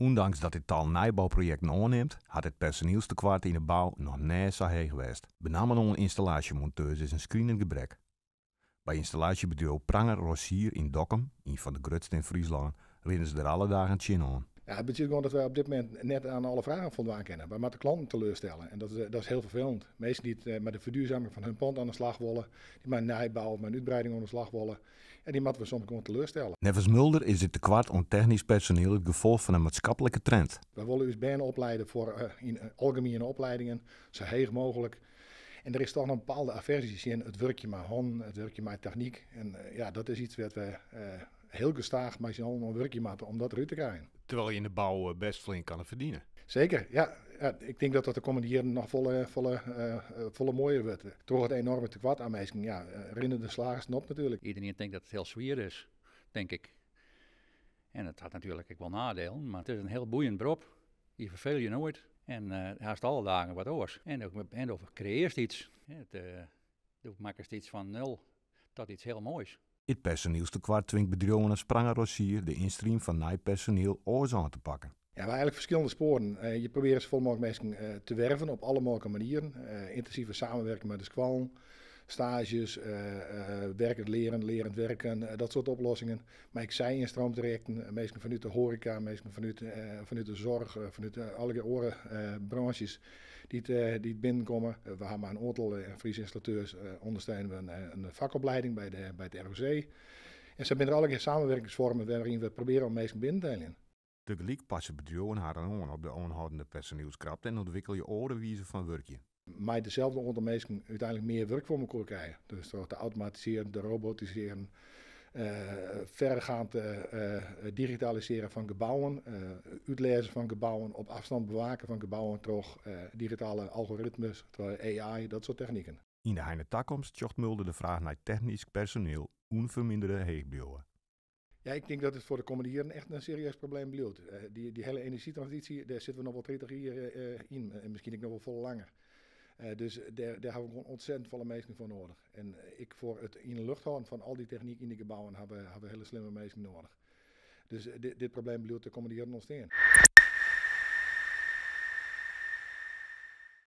Ondanks dat dit tal nijbouwproject oorneemt, had het personeelstekort in de bouw nog nergens zo heen geweest. Benammen een installatiemonteurs is een screenend gebrek. Bij installatiebedrijf Pranger Rossier in Dokkum, een van de grootste in Friesland, rennen ze er alle dagen chin aan het betekent gewoon dat wij op dit moment net aan alle vragen voldaan kennen. Wij de klanten teleurstellen en dat is, eh, dat is heel vervelend. Meesten die eh, met de verduurzaming van hun pand aan de slag willen, die maar nijbouw of met uitbreiding aan de slag willen. En die moeten we soms gewoon teleurstellen. Nevens Mulder is dit tekort aan technisch personeel het gevolg van een maatschappelijke trend. We willen dus bijna opleiden voor uh, algemene opleidingen, zo heeg mogelijk. En er is toch een bepaalde aversie in het werkje maar hon, het werkje maar techniek. En eh, ja, dat is iets wat we eh, heel gestaag maar zijn een werkje maken om dat eruit te krijgen. Terwijl je in de bouw eh, best flink kan verdienen. Zeker, ja. ja. ik denk dat dat de komende jaren nog volle, volle, uh, volle mooier wordt. Toch het enorme tekort aan Ja, rinnen de slagers natuurlijk. Iedereen denkt dat het heel zwier is, denk ik. En het had natuurlijk wel nadelen, maar het is een heel boeiend beroep. Je verveel je nooit. En eh, haast alle dagen wat oors. En ook, en creëerst iets. Het, eh, maak iets van nul tot iets heel moois. Het kwart dwingt bedrijven en Rossier de instream van nieuw personeel oors aan te pakken. Ja, we hebben eigenlijk verschillende sporen. Eh, je probeert zoveel mogelijk te werven op alle mogelijke manieren. intensieve samenwerking met de squal stages, eh, eh, werkend leren, lerend werken, eh, dat soort oplossingen. Maar ik zei in stroomtrajecten, meestal vanuit de horeca, meestal vanuit, vanuit de zorg, vanuit alle andere branches die het, die binnenkomen. we hebben maar een aantal Friese installateurs ondersteunen we een, een, vakopleiding bij, de, bij het ROC. En ze hebben er allerlei samenwerkingsvormen waarin we proberen om meesten binnen te delen. Tegelijk passen bedrijven haar aan op de onhoudende personeelskrapte en ontwikkel je orenwijze van werkje maar dezelfde ondernemers uiteindelijk meer werk voor elkaar krijgen. Dus door te automatiseren, te robotiseren, uh, verregaand eh, eh, digitaliseren van gebouwen, uh, uitlezen van gebouwen, op afstand bewaken van gebouwen, toch digitale algoritmes, AI, dat soort technieken. In de heine toekomst zocht Mulder de vraag naar technisch personeel onverminderde heegbouwen. Ja, ik denk dat het voor de komende jaren echt een serieus probleem blijft. die, die hele energietransitie, daar zitten we nog wel 30 jaar in, en misschien nog wel veel langer. Eh, dus daar, daar hebben we gewoon ontzettend veel mensen voor nodig. En eh, ik voor het in de lucht houden van al die techniek in die gebouwen hebben, we hele slimme mensen nodig. Dus eh, dit, probleem probleem daar komen die jaren nog in.